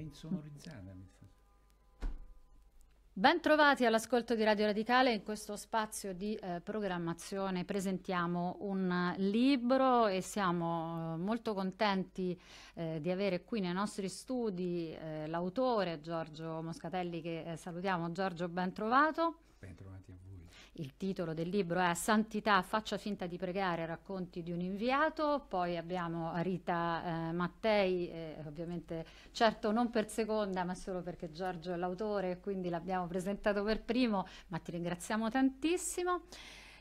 insonorizzata. Bentrovati all'ascolto di Radio Radicale, in questo spazio di eh, programmazione presentiamo un eh, libro e siamo eh, molto contenti eh, di avere qui nei nostri studi eh, l'autore Giorgio Moscatelli che eh, salutiamo. Giorgio, bentrovato. Bentrovati a voi il titolo del libro è Santità, faccia finta di pregare, racconti di un inviato, poi abbiamo Rita eh, Mattei, eh, ovviamente certo non per seconda ma solo perché Giorgio è l'autore e quindi l'abbiamo presentato per primo, ma ti ringraziamo tantissimo.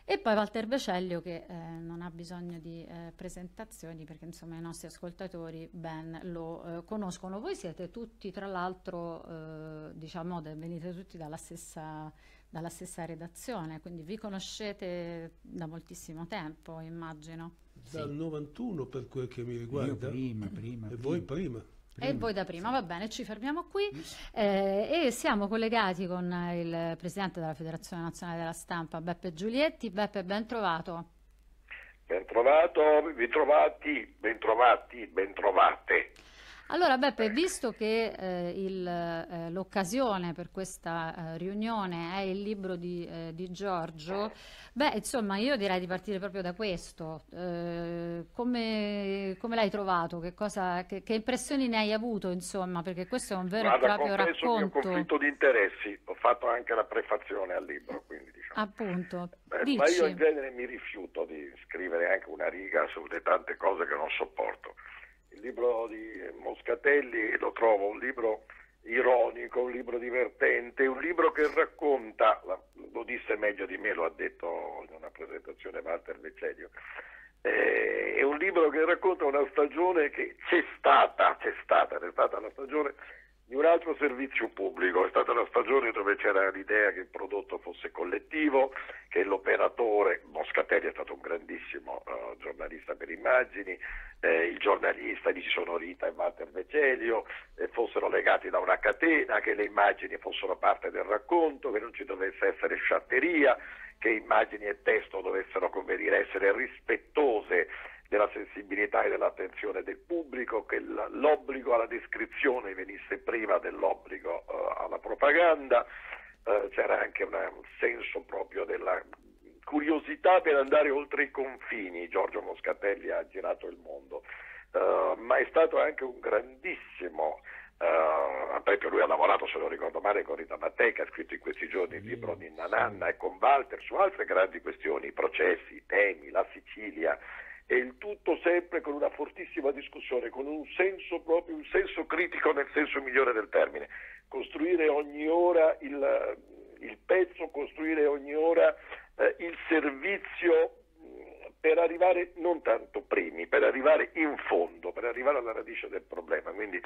E poi Walter Becellio che eh, non ha bisogno di eh, presentazioni perché insomma i nostri ascoltatori ben lo eh, conoscono. Voi siete tutti tra l'altro, eh, diciamo, venite tutti dalla stessa dalla stessa redazione, quindi vi conoscete da moltissimo tempo, immagino. Dal sì. 91 per quel che mi riguarda. Io prima, prima. E prima. voi prima. Prima. E voi da prima, va bene, ci fermiamo qui eh, e siamo collegati con il presidente della Federazione Nazionale della Stampa, Beppe Giulietti. Beppe, ben trovato. Ben trovato, ben trovati, ben trovati, ben trovate. Allora Beppe, visto che eh, il, eh, l'occasione per questa eh, riunione è il libro di, eh, di, Giorgio, beh insomma io direi di partire proprio da questo. Eh, come, come l'hai trovato? Che, cosa, che, che, impressioni ne hai avuto? Insomma, perché questo è un vero Guarda, e proprio racconto. Il conflitto di interessi, ho fatto anche la prefazione al libro. Quindi, diciamo. Appunto. Beh, ma io in genere mi rifiuto di scrivere anche una riga sulle tante cose che non sopporto il libro di Moscatelli lo trovo un libro ironico, un libro divertente, un libro che racconta, lo disse meglio di me, lo ha detto in una presentazione Walter Veccelio, eh, è un libro che racconta una stagione che c'è stata, c'è stata, c'è stata la stagione di un altro servizio pubblico. È stata una stagione dove c'era l'idea che il prodotto fosse collettivo, che l'operatore, Moscatelli è stato un grandissimo uh, giornalista per immagini, eh, il giornalista, lì ci sono Rita e Walter Vecelio, eh, fossero legati da una catena, che le immagini fossero parte del racconto, che non ci dovesse essere sciatteria, che immagini e testo dovessero, come dire, essere rispettose della sensibilità e dell'attenzione del pubblico, che l'obbligo alla descrizione venisse prima dell'obbligo uh, alla propaganda, uh, c'era anche una, un senso proprio della curiosità per andare oltre i confini, Giorgio Moscatelli ha girato il mondo, uh, ma è stato anche un grandissimo Uh, perché lui ha lavorato, se non ricordo male, con Rita Mattei, che ha scritto in questi giorni il libro di Nananna e con Walter su altre grandi questioni, i processi, i temi, la Sicilia, e il tutto sempre con una fortissima discussione, con un senso proprio, un senso critico nel senso migliore del termine. Costruire ogni ora il, il pezzo, costruire ogni ora eh, il servizio mm, per arrivare non tanto primi, per arrivare in fondo, per arrivare alla radice del problema. Quindi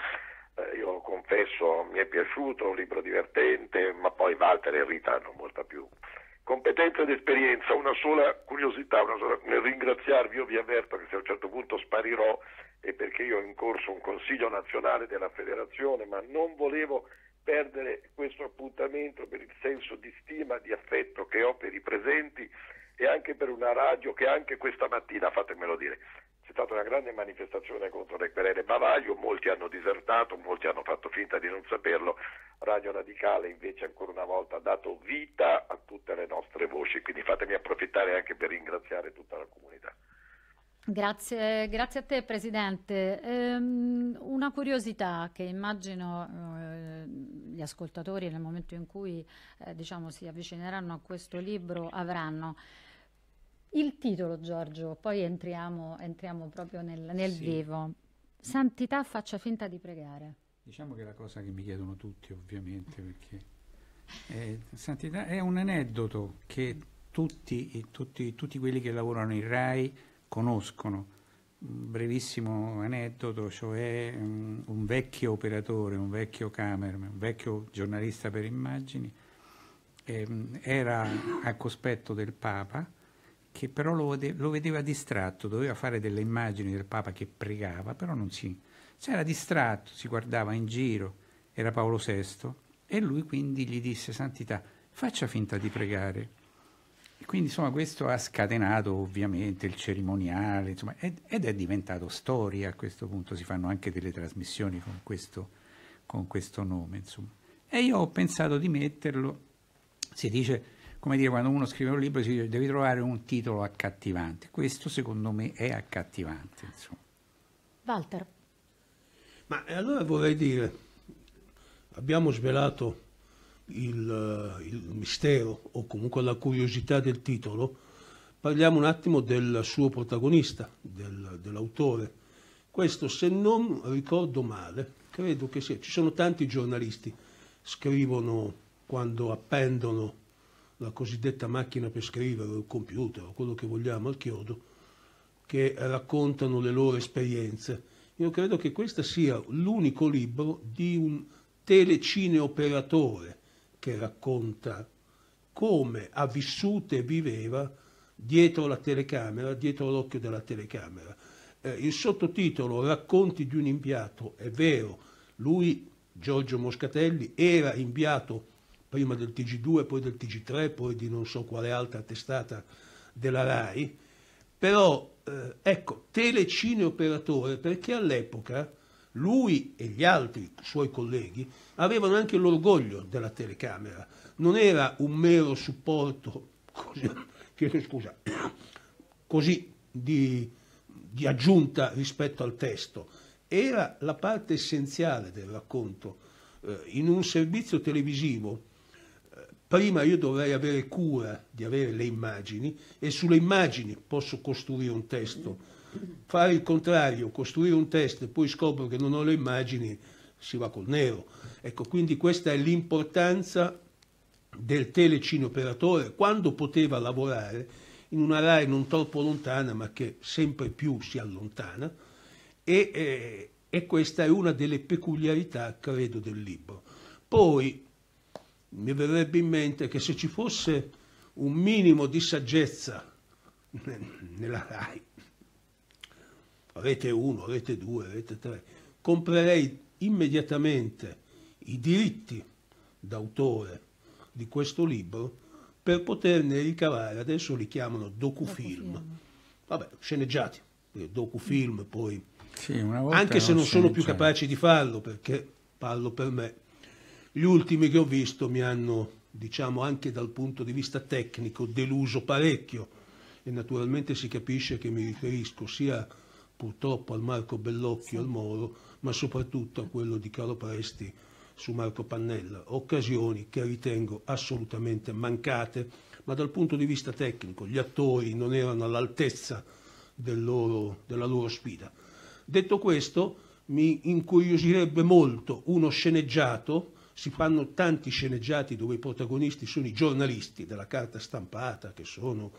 eh, io confesso, mi è piaciuto, un libro divertente, ma poi Walter e Rita hanno molta più competenza ed esperienza, una sola curiosità, una sola... nel ringraziarvi io vi avverto che se a un certo punto sparirò è perché io ho in corso un consiglio nazionale della federazione, ma non volevo perdere questo appuntamento per il senso di stima, di affetto che ho per i presenti e anche per una radio che anche questa mattina, fatemelo dire, c'è stata una grande manifestazione contro le querele bavaglio, molti hanno disertato, molti hanno fatto finta di non saperlo. Radio Radicale invece ancora una volta ha dato vita a tutte le nostre voci, quindi fatemi approfittare anche per ringraziare tutta la comunità. Grazie, grazie a te Presidente. Ehm, una curiosità che immagino eh, gli ascoltatori nel momento in cui eh, diciamo, si avvicineranno a questo libro avranno. Il titolo, Giorgio, poi entriamo, entriamo proprio nel, nel sì. vivo. Santità faccia finta di pregare. Diciamo che è la cosa che mi chiedono tutti, ovviamente, perché eh, Santità è un aneddoto che tutti, tutti, tutti quelli che lavorano in RAI conoscono Un brevissimo aneddoto, cioè um, un vecchio operatore, un vecchio cameraman, un vecchio giornalista per immagini, ehm, era a cospetto del Papa che però lo, lo vedeva distratto, doveva fare delle immagini del Papa che pregava, però non si... Cioè era distratto, si guardava in giro, era Paolo VI, e lui quindi gli disse, Santità, faccia finta di pregare. E quindi insomma questo ha scatenato ovviamente il cerimoniale, insomma, ed, ed, è diventato storia a questo punto, si fanno anche delle trasmissioni con questo, con questo nome. Insomma. E io ho pensato di metterlo, si dice come dire, quando uno scrive un libro si dice devi trovare un titolo accattivante. Questo secondo me è accattivante. Insomma. Walter. Ma eh, allora vorrei dire, abbiamo svelato il, eh, il mistero o comunque la curiosità del titolo, parliamo un attimo del suo protagonista, del, dell'autore. Questo, se non ricordo male, credo che sia. Ci sono tanti giornalisti che scrivono quando appendono la cosiddetta macchina per scrivere, o il computer, o quello che vogliamo al chiodo, che raccontano le loro esperienze. Io credo che questo sia l'unico libro di un telecineoperatore che racconta come ha vissuto e viveva dietro la telecamera, dietro l'occhio della telecamera. Eh, il sottotitolo Racconti di un inviato è vero, lui, Giorgio Moscatelli, era inviato prima del TG2, poi del TG3, poi di non so quale altra testata della RAI, però eh, ecco, Telecine operatore perché all'epoca lui e gli altri suoi colleghi avevano anche l'orgoglio della telecamera, non era un mero supporto così, chiedo scusa, così di, di aggiunta rispetto al testo, era la parte essenziale del racconto. Eh, in un servizio televisivo prima io dovrei avere cura di avere le immagini e sulle immagini posso costruire un testo. Fare il contrario, costruire un testo e poi scopro che non ho le immagini, si va col nero. Ecco, quindi questa è l'importanza del telecineoperatore quando poteva lavorare in una RAI non troppo lontana, ma che sempre più si allontana, e, e, eh, e questa è una delle peculiarità, credo, del libro. Poi mi verrebbe in mente che se ci fosse un minimo di saggezza nella RAI, rete 1, rete 2, rete 3, comprerei immediatamente i diritti d'autore di questo libro per poterne ricavare, adesso li chiamano docufilm, docufilm. vabbè, sceneggiati, eh, docufilm poi, sì, anche se non sono più cioè. capaci di farlo perché parlo per me, gli ultimi che ho visto mi hanno, diciamo anche dal punto di vista tecnico, deluso parecchio e naturalmente si capisce che mi riferisco sia purtroppo al Marco Bellocchio al Moro, ma soprattutto a quello di Caro Presti su Marco Pannella, occasioni che ritengo assolutamente mancate, ma dal punto di vista tecnico gli attori non erano all'altezza del della loro sfida. Detto questo, mi incuriosirebbe molto uno sceneggiato si fanno tanti sceneggiati dove i protagonisti sono i giornalisti della carta stampata, che sono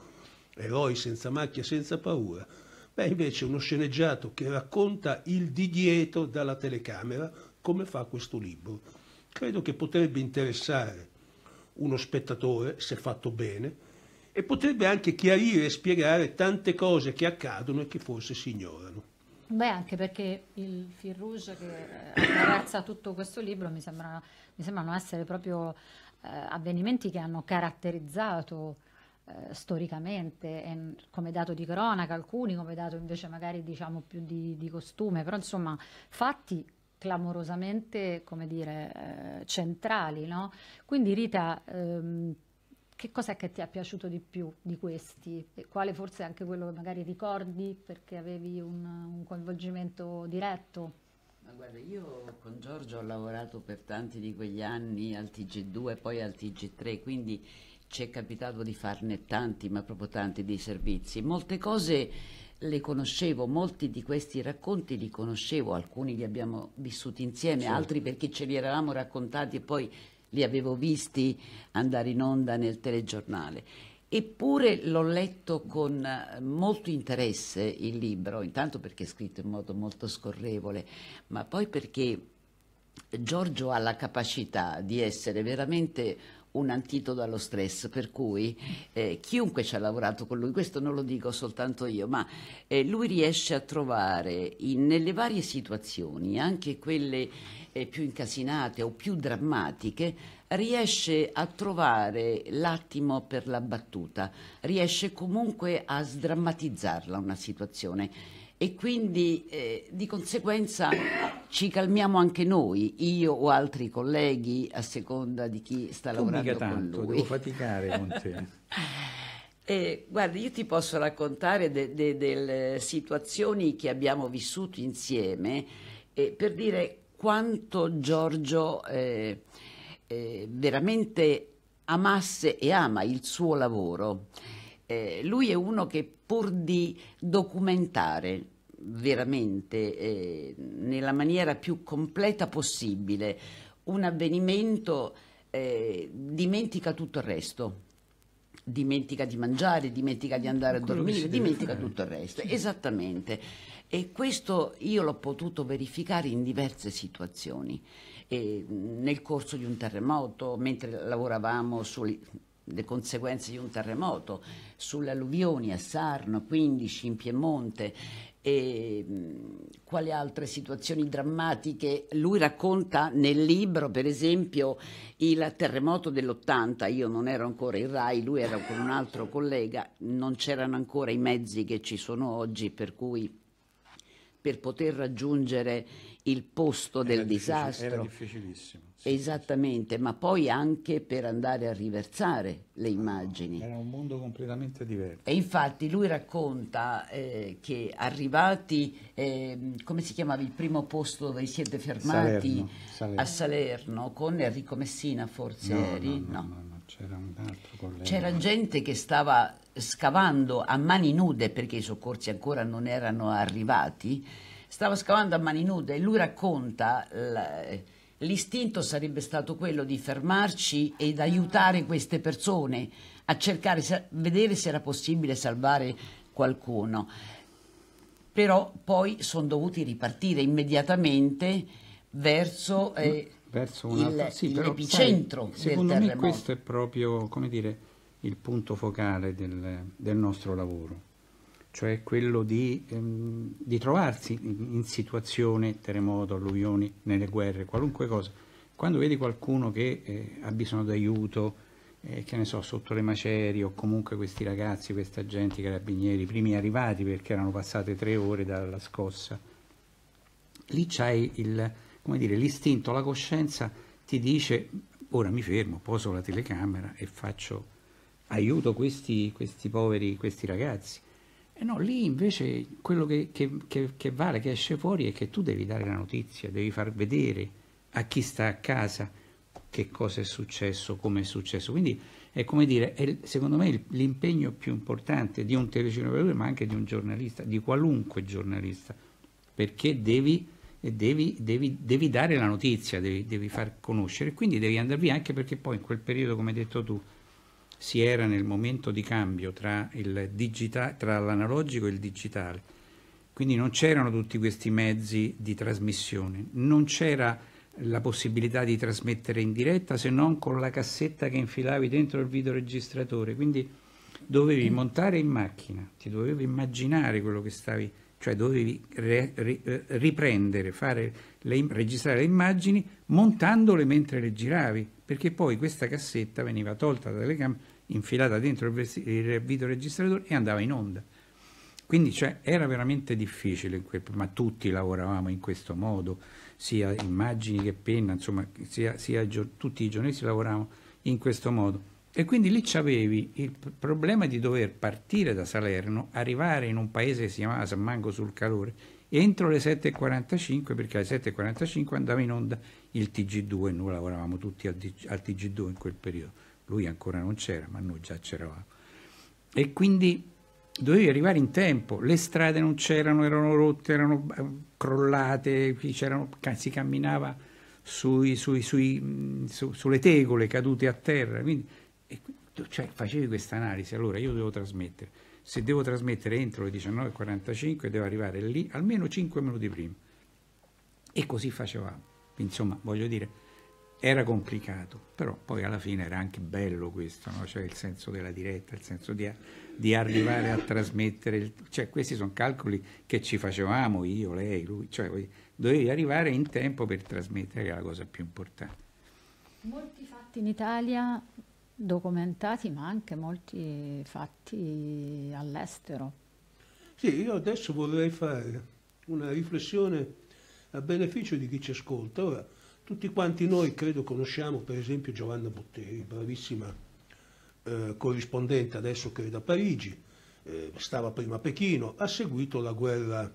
eroi senza macchia, senza paura. Beh, invece uno sceneggiato che racconta il di dietro dalla telecamera, come fa questo libro. Credo che potrebbe interessare uno spettatore, se fatto bene, e potrebbe anche chiarire e spiegare tante cose che accadono e che forse si ignorano. Beh, anche perché il fil rouge che eh, attraversa tutto questo libro mi, sembra, mi sembrano essere proprio eh, avvenimenti che hanno caratterizzato eh, storicamente e, mm, come dato di cronaca alcuni, come dato invece magari diciamo più di, di costume, però insomma fatti clamorosamente, come dire, eh, centrali, no? Quindi Rita... Ehm, che cos'è che ti è piaciuto di più di questi? E quale forse è anche quello che magari ricordi perché avevi un, un coinvolgimento diretto? Ma guarda, io con Giorgio ho lavorato per tanti di quegli anni al TG2 e poi al TG3, quindi ci è capitato di farne tanti, ma proprio tanti dei servizi. Molte cose le conoscevo, molti di questi racconti li conoscevo, alcuni li abbiamo vissuti insieme, certo. altri perché ce li eravamo raccontati e poi li avevo visti andare in onda nel telegiornale. Eppure l'ho letto con eh, molto interesse il libro, intanto perché è scritto in modo molto scorrevole, ma poi perché Giorgio ha la capacità di essere veramente un antidoto allo stress, per cui eh, chiunque ci ha lavorato con lui, questo non lo dico soltanto io, ma eh, lui riesce a trovare in, nelle varie situazioni, anche quelle eh, più incasinate o più drammatiche, riesce a trovare l'attimo per la battuta, riesce comunque a sdrammatizzarla una situazione e quindi eh, di conseguenza ci calmiamo anche noi, io o altri colleghi, a seconda di chi sta tu lavorando mica tanto, con lui. Devo faticare con te. eh, guarda, io ti posso raccontare delle de, de situazioni che abbiamo vissuto insieme eh, per dire quanto Giorgio eh, eh, veramente amasse e ama il suo lavoro eh, lui è uno che pur di documentare veramente eh, nella maniera più completa possibile un avvenimento eh, dimentica tutto il resto dimentica di mangiare, dimentica di andare a Quello dormire, dimentica tutto il resto, esattamente. E questo io l'ho potuto verificare in diverse situazioni, e nel corso di un terremoto, mentre lavoravamo su le conseguenze di un terremoto, sulle alluvioni a Sarno, 15 in Piemonte, e quali altre situazioni drammatiche. Lui racconta nel libro, per esempio, il terremoto dell'80, io non ero ancora in RAI, lui era con un altro collega, non c'erano ancora i mezzi che ci sono oggi, per cui per poter raggiungere il posto era del disastro. Era difficilissimo. Sì, Esattamente, sì. ma poi anche per andare a riversare le immagini. No, era un mondo completamente diverso. E infatti lui racconta eh, che arrivati, eh, come si chiamava il primo posto dove siete fermati? Salerno, Salerno. A Salerno, con Enrico Messina forse no, eri? no. no c'era un altro collega. C'era gente che stava scavando a mani nude perché i soccorsi ancora non erano arrivati. Stava scavando a mani nude e lui racconta l'istinto sarebbe stato quello di fermarci ed aiutare queste persone a cercare, vedere se era possibile salvare qualcuno. Però poi sono dovuti ripartire immediatamente verso eh, verso un altro... Sì, però, secondo del me questo è proprio, come dire, il punto focale del, del nostro lavoro cioè quello di, ehm, di trovarsi in, situazione terremoto, alluvioni, nelle guerre, qualunque cosa. Quando vedi qualcuno che eh, ha bisogno d'aiuto, eh, che ne so, sotto le macerie o comunque questi ragazzi, questa gente, i carabinieri, i primi arrivati perché erano passate tre ore dalla scossa, lì c'hai il, come dire, l'istinto, la coscienza ti dice ora mi fermo, poso la telecamera e faccio, aiuto questi, questi poveri, questi ragazzi. E no, lì invece quello che, che, che, che vale, che esce fuori è che tu devi dare la notizia, devi far vedere a chi sta a casa che cosa è successo, come è successo. Quindi è come dire, è secondo me l'impegno più importante di un telecinema, ma anche di un giornalista, di qualunque giornalista, perché devi devi, devi, devi, dare la notizia, devi, devi, far conoscere, quindi devi andare via anche perché poi in quel periodo, come hai detto tu, si era nel momento di cambio tra, digita- tra l'analogico e il digitale, quindi non c'erano tutti questi mezzi di trasmissione, non c'era la possibilità di trasmettere in diretta se non con la cassetta che infilavi dentro il videoregistratore, quindi dovevi montare in macchina, ti dovevi immaginare quello che stavi cioè dovevi re, re, eh, riprendere, le, registrare le immagini montandole mentre le giravi, perché poi questa cassetta veniva tolta dalla telecamera, infilata dentro il, il videoregistratore e andava in onda. Quindi cioè, era veramente difficile, ma tutti lavoravamo in questo modo, sia immagini che penna, insomma, sia, sia, tutti i giornalisti lavoravano in questo modo. E quindi lì c'avevi il problema di dover partire da Salerno, arrivare in un paese che si chiamava San Mango sul Calore, entro le 7.45, perché alle 7.45 andava in onda il TG2, noi lavoravamo tutti al, TG2 in quel periodo, lui ancora non c'era, ma noi già c'eravamo. E quindi dovevi arrivare in tempo, le strade non c'erano, erano rotte, erano eh, crollate, si camminava sui, sui, sui, mm, su, sulle tegole cadute a terra, quindi e cioè, facevi questa analisi, allora io devo trasmettere. Se devo trasmettere entro le 19.45 devo arrivare lì almeno 5 minuti prima. E così facevamo. Insomma, voglio dire, era complicato, però poi alla fine era anche bello questo, no? cioè il senso della diretta, il senso di, di arrivare a trasmettere, il, cioè questi sono calcoli che ci facevamo io, lei, lui, cioè dovevi arrivare in tempo per trasmettere, che è la cosa più importante. Molti fatti in Italia documentati ma anche molti fatti all'estero. Sì, io adesso vorrei fare una riflessione a beneficio di chi ci ascolta. Ora, tutti quanti noi credo conosciamo per esempio Giovanna Botteri, bravissima eh, corrispondente adesso credo a Parigi, eh, stava prima a Pechino, ha seguito la, guerra,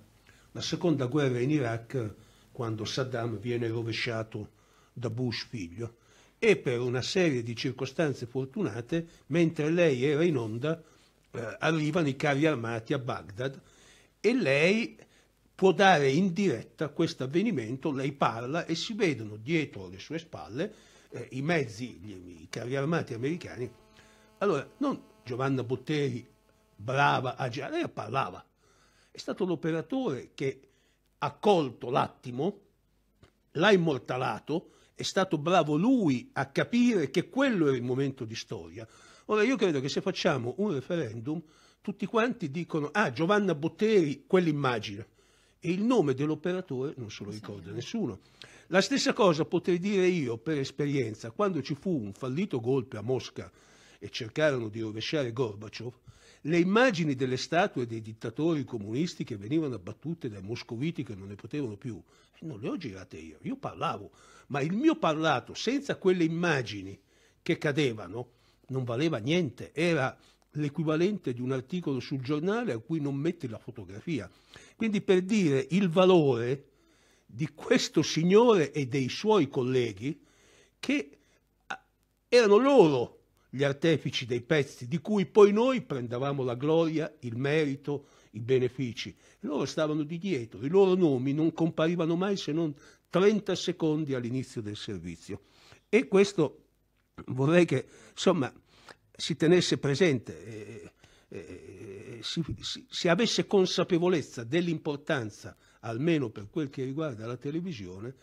la seconda guerra in Iraq quando Saddam viene rovesciato da Bush figlio e per una serie di circostanze fortunate, mentre lei era in onda, eh, arrivano i carri armati a Baghdad e lei può dare in diretta questo avvenimento, lei parla e si vedono dietro le sue spalle eh, i mezzi, gli, i carri armati americani. Allora, non Giovanna Botteri, brava, agiata, lei parlava, è stato l'operatore che ha colto l'attimo, l'ha immortalato, è stato bravo lui a capire che quello era il momento di storia. Ora io credo che se facciamo un referendum tutti quanti dicono ah Giovanna Botteri quell'immagine e il nome dell'operatore non se lo ricorda nessuno. La stessa cosa potrei dire io per esperienza quando ci fu un fallito golpe a Mosca e cercarono di rovesciare Gorbaciov le immagini delle statue dei dittatori comunisti che venivano abbattute dai moscoviti che non ne potevano più, eh, non le ho girate io, io parlavo, ma il mio parlato senza quelle immagini che cadevano non valeva niente, era l'equivalente di un articolo sul giornale a cui non metti la fotografia. Quindi per dire il valore di questo signore e dei suoi colleghi che eh, erano loro gli artefici dei pezzi di cui poi noi prendevamo la gloria, il merito, i benefici. Loro stavano di dietro, i loro nomi non comparivano mai se non 30 secondi all'inizio del servizio. E questo vorrei che insomma, si tenesse presente, eh, eh, si, si, si avesse consapevolezza dell'importanza, almeno per quel che riguarda la televisione,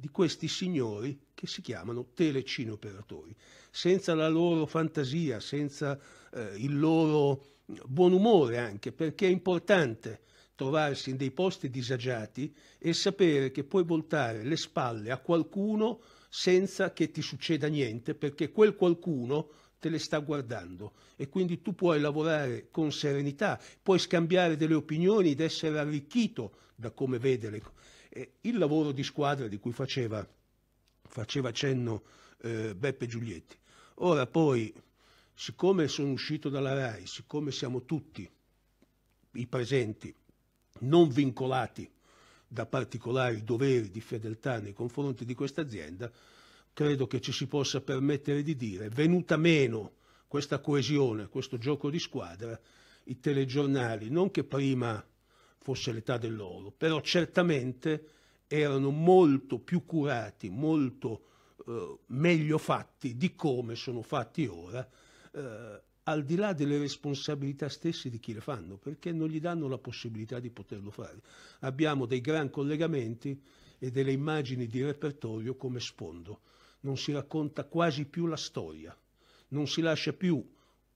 di questi signori che si chiamano telecino operatori. Senza la loro fantasia, senza eh, il loro buon umore anche, perché è importante trovarsi in dei posti disagiati e sapere che puoi voltare le spalle a qualcuno senza che ti succeda niente, perché quel qualcuno te le sta guardando e quindi tu puoi lavorare con serenità, puoi scambiare delle opinioni ed essere arricchito da come vede le cose eh, il lavoro di squadra di cui faceva, faceva cenno eh, Beppe Giulietti. Ora poi, siccome sono uscito dalla RAI, siccome siamo tutti i presenti non vincolati da particolari doveri di fedeltà nei confronti di questa azienda, credo che ci si possa permettere di dire, venuta meno questa coesione, questo gioco di squadra, i telegiornali, non che prima fosse l'età dell'oro, però certamente erano molto più curati, molto eh, meglio fatti di come sono fatti ora, eh, al di là delle responsabilità stesse di chi le fanno, perché non gli danno la possibilità di poterlo fare. Abbiamo dei gran collegamenti e delle immagini di repertorio come sfondo. Non si racconta quasi più la storia, non si lascia più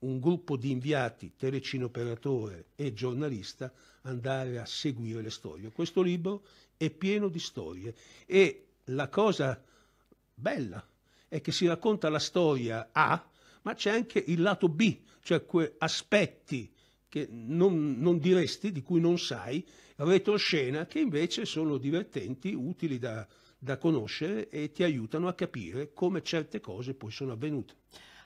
un gruppo di inviati, Telecino operatore e giornalista, andare a seguire le storie. Questo libro è pieno di storie e la cosa bella è che si racconta la storia A, ma c'è anche il lato B, cioè que- aspetti che non, non, diresti, di cui non sai, retroscena, che invece sono divertenti, utili da, da conoscere e ti aiutano a capire come certe cose poi sono avvenute.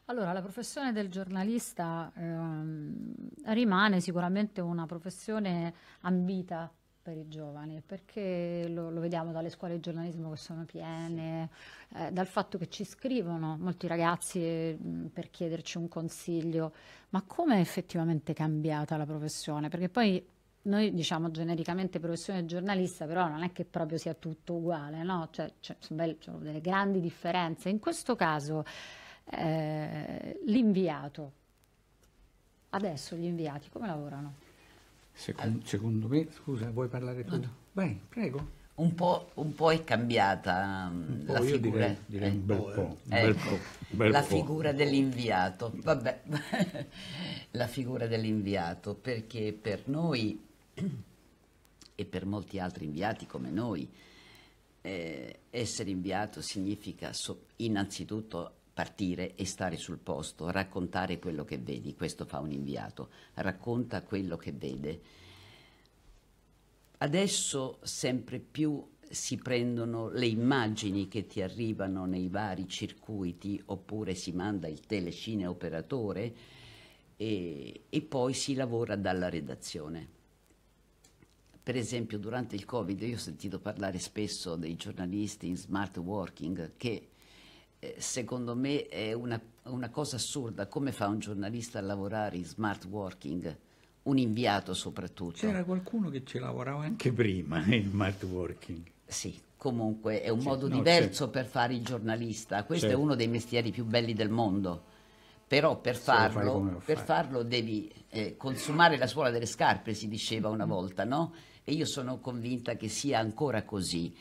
Allora, la professione del giornalista ehm, rimane sicuramente una professione ambita per i giovani, perché lo, lo vediamo dalle scuole di giornalismo che sono piene, eh, dal fatto che ci scrivono molti ragazzi eh, per chiederci un consiglio, ma come è effettivamente cambiata la professione? Perché poi noi diciamo genericamente professione giornalista, però non è che proprio sia tutto uguale, no? Cioè, ci sono delle grandi differenze. In questo caso eh, l'inviato. Adesso gli inviati come lavorano? Secondo, eh. secondo me, scusa, vuoi parlare tu? No. Vai, prego. Un po', un po', è cambiata mm, la figura. Eh. Ecco, la figura dell'inviato. Vabbè, la figura dell'inviato, perché per noi e per molti altri inviati come noi, eh, essere inviato significa so, innanzitutto partire e stare sul posto, raccontare quello che vedi, questo fa un inviato, racconta quello che vede. Adesso sempre più si prendono le immagini che ti arrivano nei vari circuiti oppure si manda il telecine operatore e, e poi si lavora dalla redazione. Per esempio durante il Covid io ho sentito parlare spesso dei giornalisti in smart working che eh, secondo me è una, una, cosa assurda. Come fa un giornalista a lavorare in smart working? Un inviato soprattutto. C'era qualcuno che ci lavorava anche prima in smart working. Sì, comunque è un certo, modo no, diverso certo. per fare il giornalista. Questo certo. è uno dei mestieri più belli del mondo. Però per farlo, per farlo devi eh, consumare la suola delle scarpe, si diceva una mm. volta, no? E io sono convinta che sia ancora così.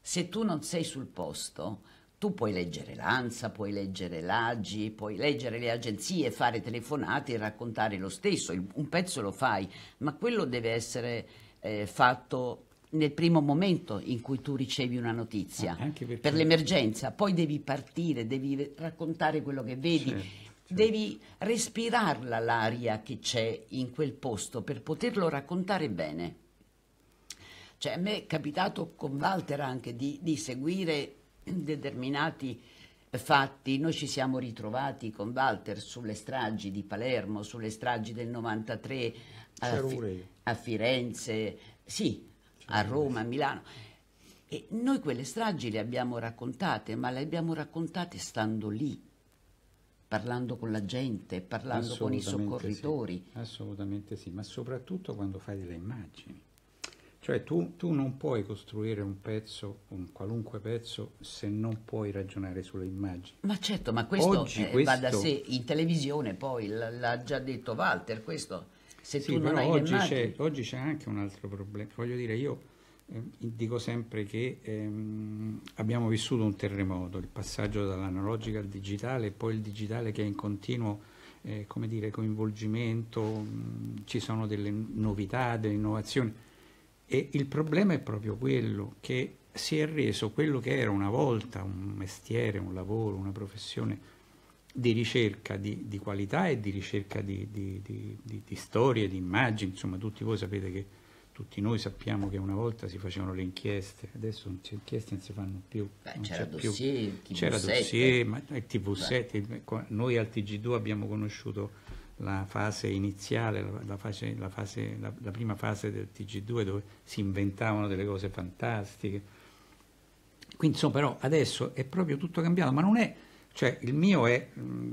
Se tu non sei sul posto, tu puoi leggere l'ANSA, puoi leggere l'AGI, puoi leggere le agenzie, fare telefonate e raccontare lo stesso, un pezzo lo fai, ma quello deve essere eh, fatto nel primo momento in cui tu ricevi una notizia, ah, perché... per l'emergenza, poi devi partire, devi raccontare quello che vedi. Certo. Certo. Devi respirarla l'aria che c'è in quel posto per poterlo raccontare bene. Cioè, a me è capitato con Walter anche di, di seguire determinati fatti. Noi ci siamo ritrovati con Walter sulle stragi di Palermo, sulle stragi del 93 a, Fi- a Firenze, sì, a Roma, a Milano. E noi quelle stragi le abbiamo raccontate, ma le abbiamo raccontate stando lì, parlando con la gente, parlando con i soccorritori. Sì, assolutamente sì, ma soprattutto quando fai delle immagini. Cioè tu, tu, non puoi costruire un pezzo, un qualunque pezzo, se non puoi ragionare sulle immagini. Ma certo, ma questo, Oggi, eh, questo... va da sé, in televisione poi, l'ha già detto Walter, questo... Se sì, tu non hai oggi, c'è, oggi c'è anche un altro problema. Voglio dire, io eh, dico sempre che ehm, abbiamo vissuto un terremoto, il passaggio dall'analogico al digitale e poi il digitale che è in continuo eh, dire, coinvolgimento, mh, mm, ci sono delle novità, delle innovazioni e il problema è proprio quello che si è reso quello che era una volta un mestiere, un lavoro, una professione di ricerca di, di qualità e di ricerca di, di, di storie, di immagini, insomma tutti voi sapete che tutti noi sappiamo che una volta si facevano le inchieste, adesso le inchieste non si fanno più. Beh, C'era dossier, più. TV7. dossier, ma eh, TV7, Beh. Eh, noi al TG2 abbiamo conosciuto la fase iniziale, la, fase, la, fase, la, la, prima fase del TG2 dove si inventavano delle cose fantastiche. Quindi insomma però adesso è proprio tutto cambiato, ma non è, cioè il mio è,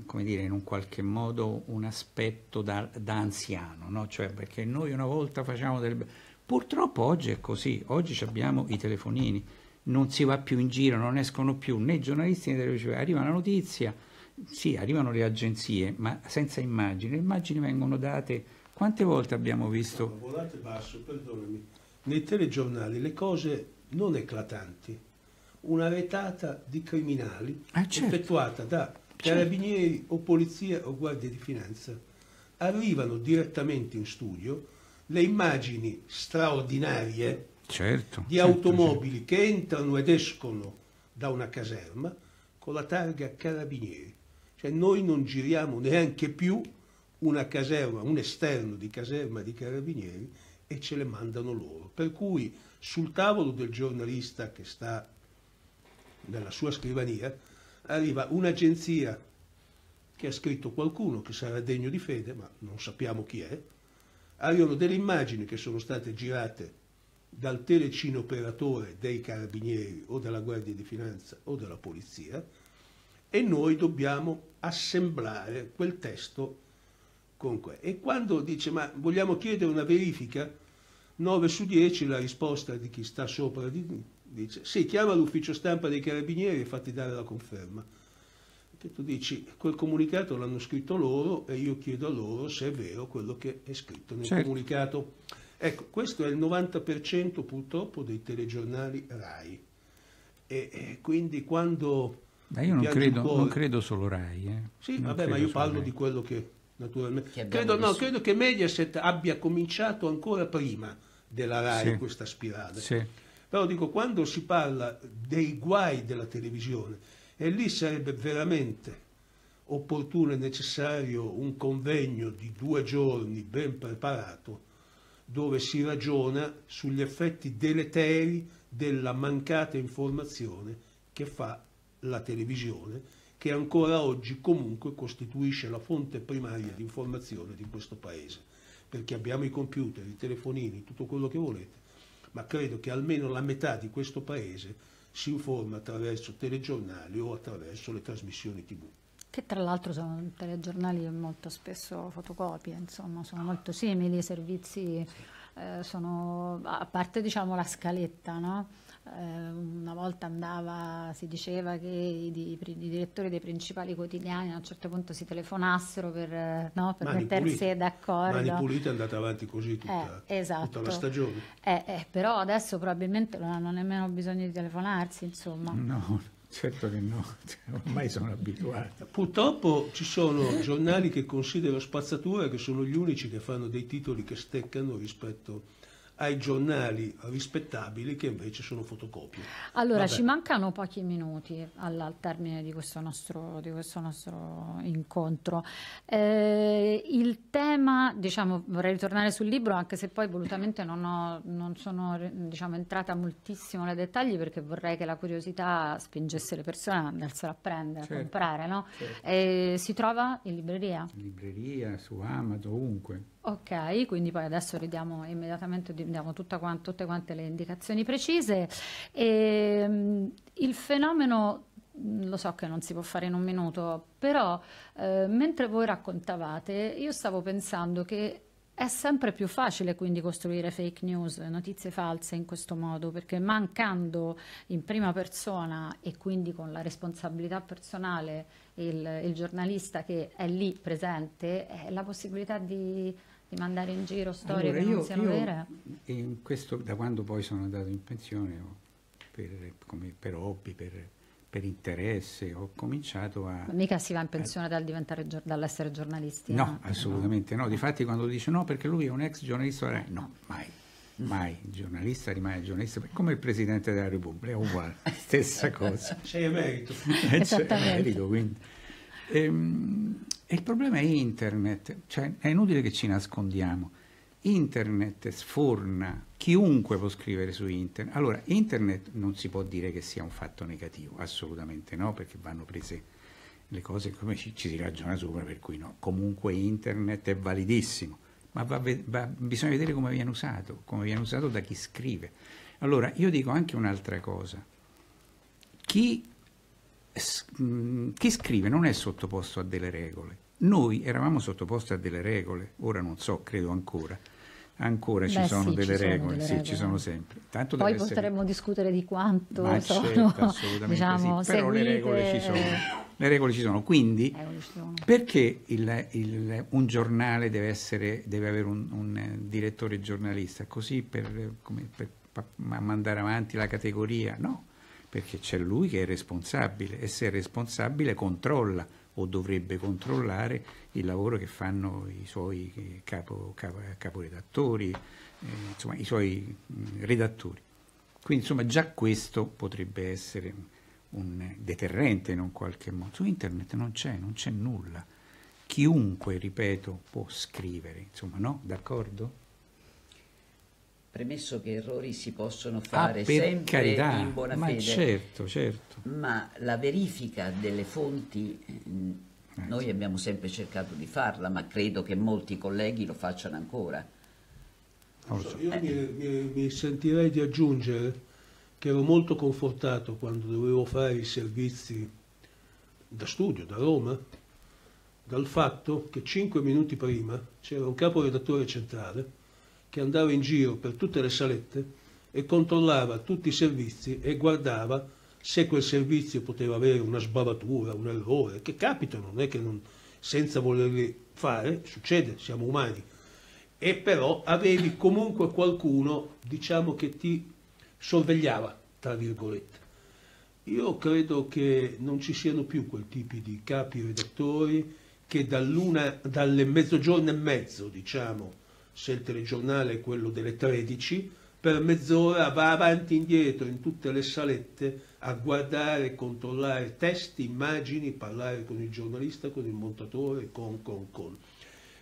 come dire, in un qualche modo un aspetto da, da anziano, no? cioè perché noi una volta facciamo del... Purtroppo oggi è così, oggi abbiamo i telefonini, non si va più in giro, non escono più né giornalisti né televisivi, arriva la notizia, sì, arrivano le agenzie, ma senza immagini. Le immagini vengono date... Quante volte abbiamo visto... volate basso, perdonami. Nei telegiornali le cose non eclatanti. Una retata di criminali ah, certo. effettuata da certo. carabinieri certo. o polizia o guardie di finanza. Arrivano direttamente in studio le immagini straordinarie certo, di certo, automobili certo. che entrano ed escono da una caserma con la targa carabinieri. Cioè noi non giriamo neanche più una caserma, un esterno di caserma di carabinieri e ce le mandano loro. Per cui sul tavolo del giornalista che sta nella sua scrivania arriva un'agenzia che ha scritto qualcuno che sarà degno di fede, ma non sappiamo chi è, arrivano delle immagini che sono state girate dal telecino dei carabinieri o della Guardia di Finanza o della Polizia, e noi dobbiamo assemblare quel testo con que. E quando dice ma vogliamo chiedere una verifica, 9 su 10 la risposta di chi sta sopra di noi dice sì, chiama l'ufficio stampa dei carabinieri e fatti dare la conferma. Perché tu dici quel comunicato l'hanno scritto loro e io chiedo a loro se è vero quello che è scritto nel certo. comunicato. Ecco, questo è il 90% purtroppo dei telegiornali RAI. E, e quindi quando ma io non credo, non credo, solo Rai. Eh. Sì, non vabbè, ma io parlo Rai. di quello che naturalmente... Che credo, no, credo, che Mediaset abbia cominciato ancora prima della Rai sì. questa spirale. Sì. Però dico, quando si parla dei guai della televisione, e lì sarebbe veramente opportuno e necessario un convegno di due giorni ben preparato dove si ragiona sugli effetti deleteri della mancata informazione che fa la televisione, che ancora oggi comunque costituisce la fonte primaria di informazione di questo Paese, perché abbiamo i computer, i telefonini, tutto quello che volete, ma credo che almeno la metà di questo Paese si informa attraverso telegiornali o attraverso le trasmissioni tv. Che tra l'altro sono telegiornali molto spesso fotocopie, insomma, sono molto simili, i servizi eh, sono, a parte diciamo la scaletta, no? Eh, una volta andava, si diceva che i, i, i, direttori dei principali quotidiani a un certo punto si telefonassero per, eh, no, per mettersi d'accordo. Mani pulite è andata avanti così tutta, eh, esatto. tutta la esatto. stagione. Eh, eh, però adesso probabilmente non hanno nemmeno bisogno di telefonarsi, insomma. No. Certo che no, cioè, ormai sono abituato. Purtroppo ci sono giornali che considero spazzatura che sono gli unici che fanno dei titoli che steccano rispetto a ai giornali rispettabili che invece sono fotocopie. Allora, Vabbè. ci mancano pochi minuti al termine di questo nostro, di questo nostro incontro. Eh, il tema, diciamo, vorrei ritornare sul libro, anche se poi volutamente non, ho, non sono diciamo, entrata moltissimo nei dettagli perché vorrei che la curiosità spingesse le persone ad andarselo a prendere, certo. a comprare. No? Certo. Eh, si trova in libreria? In libreria, su Amazon, ovunque. Ok, quindi poi adesso ridiamo immediatamente, diamo quanta, tutte quante le indicazioni precise. E, ehm, il fenomeno mm, lo so che non si può fare in un minuto, però eh, mentre voi raccontavate io stavo pensando che è sempre più facile quindi costruire fake news, notizie false in questo modo, perché mancando in prima persona e quindi con la responsabilità personale il, il giornalista che è lì presente, è eh, la possibilità di di mandare in giro storie allora, che non siano io, vere? In questo, da quando poi sono andato in pensione, per, come, per hobby, per, per, interesse, ho cominciato a... Ma mica si va in pensione a, dal dall'essere giornalisti? No, no, assolutamente no. no. Difatti quando dice no perché lui è un ex giornalista, no, no. mai mai giornalista rimane giornalista come il presidente della Repubblica è uguale stessa cosa c'è merito, eh, c'è merito. quindi ehm, e il problema è internet, cioè è inutile che ci nascondiamo. Internet sforna, chiunque può scrivere su internet. Allora, internet non si può dire che sia un fatto negativo, assolutamente no, perché vanno prese le cose come ci, ci si ragiona sopra, per cui no. Comunque internet è validissimo, ma va, va, bisogna vedere come viene usato, come viene usato da chi scrive. Allora, io dico anche un'altra cosa. Chi, chi scrive non è sottoposto a delle regole, noi eravamo sottoposti a delle regole, ora non so, credo ancora. Ancora Beh, ci sono sì, delle ci regole, sono delle sì, regole. ci sono sempre. Tanto Poi potremmo discutere di quanto Ma sono, certo, assolutamente diciamo, sì. però seguite... le regole ci sono. Le regole ci sono, quindi eh, perché il, il, un giornale deve, essere, deve avere un, un, eh, direttore giornalista? Così per, come, per mandare avanti la categoria? No, perché c'è lui che è responsabile e se è responsabile controlla o dovrebbe controllare il lavoro che fanno i suoi eh, capo, capo, caporedattori, eh, insomma i suoi mh, mm, redattori. Quindi insomma già questo potrebbe essere un deterrente in un qualche modo. Su internet non c'è, non c'è nulla. Chiunque, ripeto, può scrivere, insomma, no? D'accordo? Premesso che errori si possono ah, fare ah, sempre carità, in buona ma fede, certo, certo. ma la verifica delle fonti eh, noi abbiamo sempre cercato di farla, ma credo che molti colleghi lo facciano ancora. So, io eh. mi, mi, mi sentirei di aggiungere che ero molto confortato quando dovevo fare i servizi da studio, da Roma, dal fatto che cinque minuti prima c'era un caporedattore centrale che andava in giro per tutte le salette e controllava tutti i servizi e guardava se quel servizio poteva avere una sbavatura, un errore, che capitano, non è che non, senza volerli fare, succede, siamo umani, e però avevi comunque qualcuno, diciamo, che ti sorvegliava, tra virgolette. Io credo che non ci siano più quel tipo di capi redattori che dall'una, dalle mezzogiorno e mezzo, diciamo, se il telegiornale è quello delle 13, per mezz'ora va avanti e indietro in tutte le salette a guardare, controllare testi, immagini, parlare con il giornalista, con il montatore, con, con, con.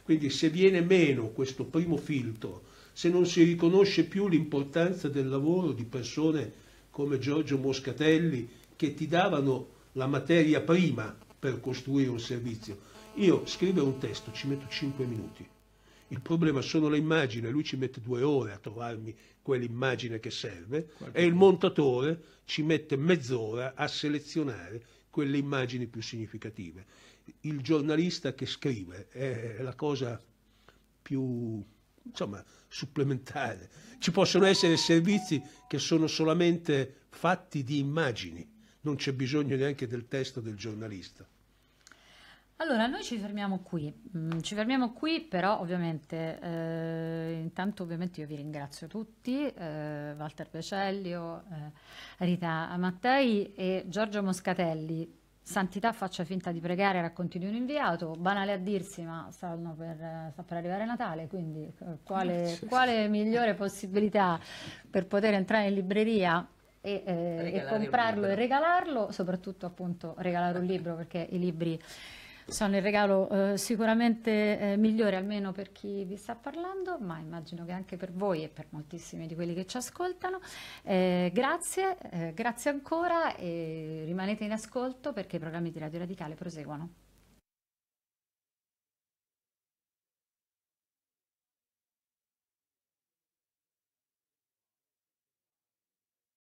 Quindi se viene meno questo primo filtro, se non si riconosce più l'importanza del lavoro di persone come Giorgio Moscatelli che ti davano la materia prima per costruire un servizio, io scrivere un testo ci metto 5 minuti. Il problema sono le immagini, lui ci mette due ore a trovarmi quell'immagine che serve Qualche e il montatore ci mette mezz'ora a selezionare quelle immagini più significative. Il giornalista che scrive è la cosa più insomma, supplementare. Ci possono essere servizi che sono solamente fatti di immagini, non c'è bisogno neanche del testo del giornalista. Allora, noi ci fermiamo qui, mm, ci fermiamo qui però ovviamente, eh, intanto ovviamente io vi ringrazio tutti, eh, Walter Becellio, eh, Rita Mattei e Giorgio Moscatelli, Santità faccia finta di pregare, racconti un inviato, banale a dirsi ma stanno per, eh, sta per arrivare Natale, quindi eh, quale, quale migliore possibilità per poter entrare in libreria e, eh, e, comprarlo e regalarlo, soprattutto appunto regalare un libro perché i libri sono il regalo eh, sicuramente eh, migliore almeno per chi vi sta parlando, ma immagino che anche per voi e per moltissimi di quelli che ci ascoltano. Eh, grazie, eh, grazie ancora e rimanete in ascolto perché i programmi di Radio Radicale proseguono.